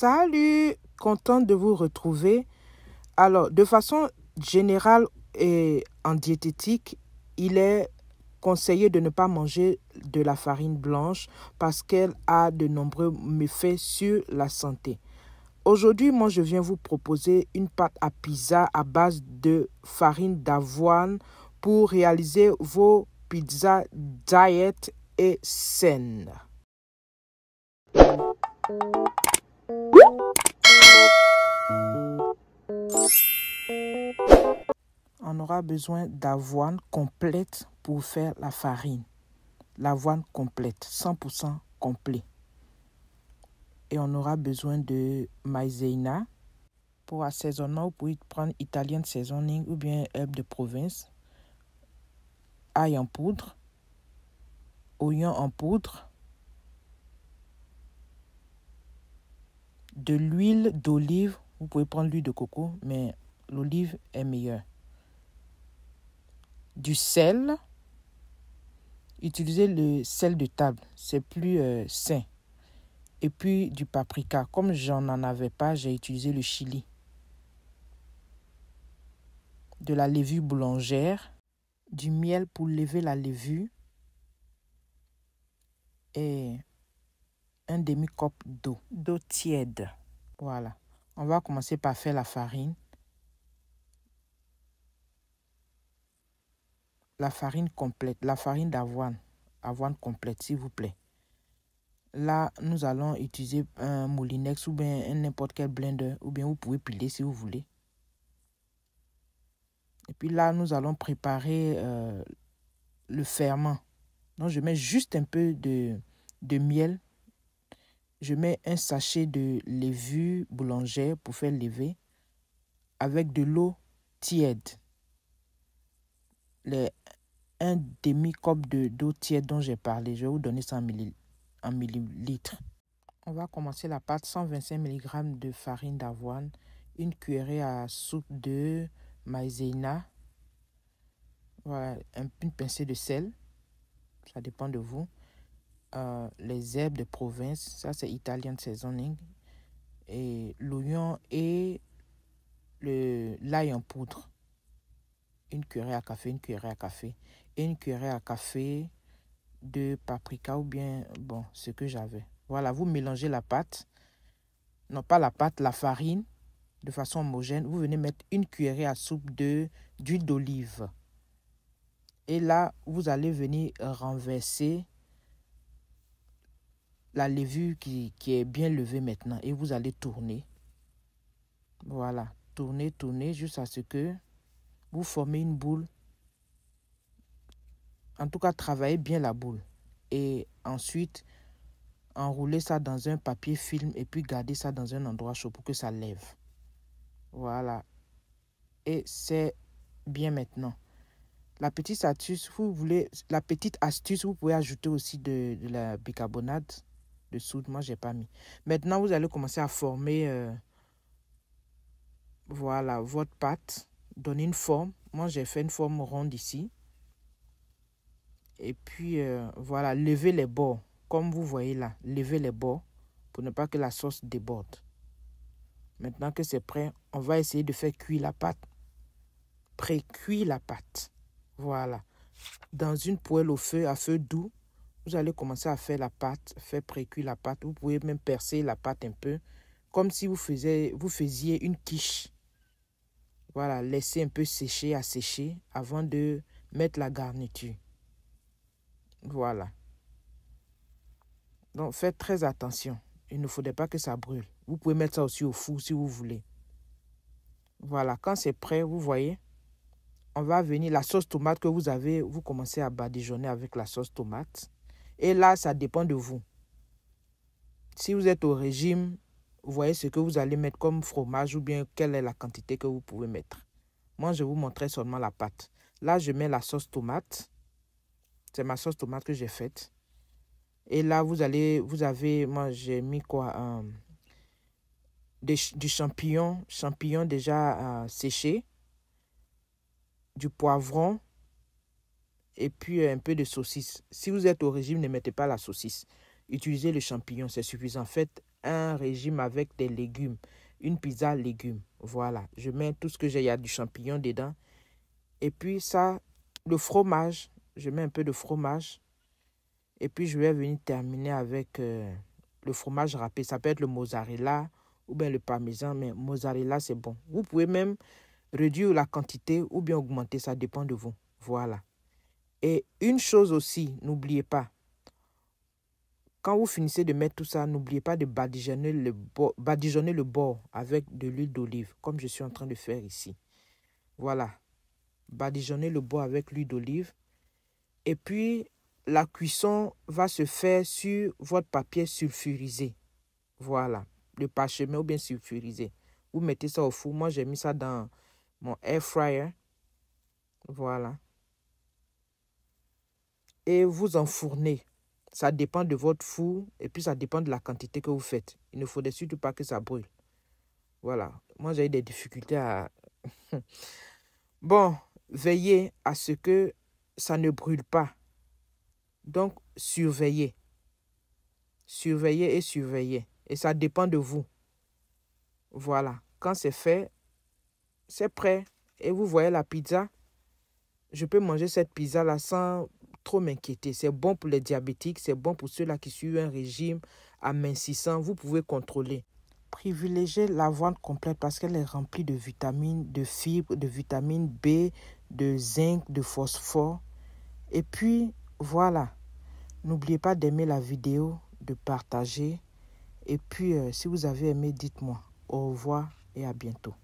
Salut, content de vous retrouver. Alors, de façon générale et en diététique, il est conseillé de ne pas manger de la farine blanche parce qu'elle a de nombreux méfaits sur la santé. Aujourd'hui, moi, je viens vous proposer une pâte à pizza à base de farine d'avoine pour réaliser vos pizzas diet et saines. on aura besoin d'avoine complète pour faire la farine. L'avoine complète, 100% complet. Et on aura besoin de maïzena pour assaisonnement. Vous pouvez prendre italienne seasoning ou bien herbe de province. Ail en poudre. Oignon en poudre. De l'huile d'olive. Vous pouvez prendre l'huile de coco, mais l'olive est meilleure du sel. Utilisez le sel de table, c'est plus euh, sain. Et puis du paprika. Comme j'en n'en avais pas, j'ai utilisé le chili. De la levure boulangère, du miel pour lever la levure et un demi coppe d'eau, d'eau tiède. Voilà. On va commencer par faire la farine. la farine complète, la farine d'avoine, avoine complète, s'il vous plaît. Là, nous allons utiliser un moulinex ou bien n'importe quel blender, ou bien vous pouvez piler si vous voulez. Et puis là, nous allons préparer euh, le ferment. Donc, je mets juste un peu de, de miel. Je mets un sachet de levure boulangère pour faire lever avec de l'eau tiède les un demi de d'eau tiède dont j'ai parlé. Je vais vous donner ça en, millilitres. On va commencer la pâte. 125 mg de farine d'avoine, une cuillerée à soupe de maïzena, voilà, une pincée de sel, ça dépend de vous. Euh, les herbes de province, ça c'est Italian seasoning. Et l'oignon et l'ail en poudre une cuillerée à café, une cuillerée à café, une cuillerée à café de paprika ou bien, bon, ce que j'avais. Voilà, vous mélangez la pâte, non pas la pâte, la farine, de façon homogène. Vous venez mettre une cuillerée à soupe de d'huile d'olive. Et là, vous allez venir renverser la levure qui, qui est bien levée maintenant. Et vous allez tourner. Voilà, tourner, tourner, juste à ce que vous formez une boule. En tout cas, travaillez bien la boule. Et ensuite, enroulez ça dans un papier film et puis gardez ça dans un endroit chaud pour que ça lève. Voilà. Et c'est bien maintenant. La petite astuce, vous voulez, la petite astuce, vous pouvez ajouter aussi de, la bicarbonate de soude. Moi, j'ai pas mis. Maintenant, vous allez commencer à former, euh, voilà, votre pâte donner une forme. Moi, j'ai fait une forme ronde ici. Et puis, euh, voilà, lever les bords. Comme vous voyez là, lever les bords pour ne pas que la sauce déborde. Maintenant que c'est prêt, on va essayer de faire cuire la pâte. Pré-cuire la pâte. Voilà. Dans une poêle au feu, à feu doux, vous allez commencer à faire la pâte, faire pré-cuire la pâte. Vous pouvez même percer la pâte un peu, comme si vous vous faisiez une quiche. Voilà, laisser un peu sécher, à sécher avant de mettre la garniture. Voilà. Donc faites très attention. Il ne faudrait pas que ça brûle. Vous pouvez mettre ça aussi au four si vous voulez. Voilà, quand c'est prêt, vous voyez, on va venir, la sauce tomate que vous avez, vous commencez à badigeonner avec la sauce tomate. Et là, ça dépend de vous. Si vous êtes au régime, vous voyez ce que vous allez mettre comme fromage ou bien quelle est la quantité que vous pouvez mettre. Moi, je vous montrais seulement la pâte. Là, je mets la sauce tomate. C'est ma sauce tomate que j'ai faite. Et là, vous allez, vous avez, moi, j'ai mis quoi euh, Du champignon, champignon déjà euh, séché, du poivron et puis un peu de saucisse. Si vous êtes au régime, ne mettez pas la saucisse utiliser le champignon, c'est suffisant. Faites un régime avec des légumes. Une pizza légumes. Voilà. Je mets tout ce que j'ai. Il y a du champignon dedans. Et puis ça, le fromage. Je mets un peu de fromage. Et puis je vais venir terminer avec euh, le fromage râpé. Ça peut être le mozzarella ou bien le parmesan. Mais mozzarella, c'est bon. Vous pouvez même réduire la quantité ou bien augmenter. Ça dépend de vous. Voilà. Et une chose aussi, n'oubliez pas, quand vous finissez de mettre tout ça, n'oubliez pas de badigeonner le, bord, avec de l'huile d'olive, comme je suis en train de faire ici. Voilà. Badigeonner le bord avec l'huile d'olive. Et puis, la cuisson va se faire sur votre papier sulfurisé. Voilà. Le parchemin ou bien sulfurisé. Vous mettez ça au four. Moi, j'ai mis ça dans mon air fryer. Voilà. Et vous enfournez ça dépend de votre four et puis ça dépend de la quantité que vous faites. Il ne faudrait surtout pas que ça brûle. Voilà. Moi, j'ai des difficultés à... bon, veillez à ce que ça ne brûle pas. Donc, surveillez. Surveillez et surveillez. Et ça dépend de vous. Voilà. Quand c'est fait, c'est prêt. Et vous voyez la pizza. Je peux manger cette pizza-là sans trop m'inquiéter. C'est bon pour les diabétiques, c'est bon pour ceux-là qui suivent un régime amincissant. Vous pouvez contrôler. Privilégiez vente complète parce qu'elle est remplie de vitamines, de fibres, de vitamines B, de zinc, de phosphore. Et puis, voilà. N'oubliez pas d'aimer la vidéo, de partager. Et puis, euh, si vous avez aimé, dites-moi. Au revoir et à bientôt.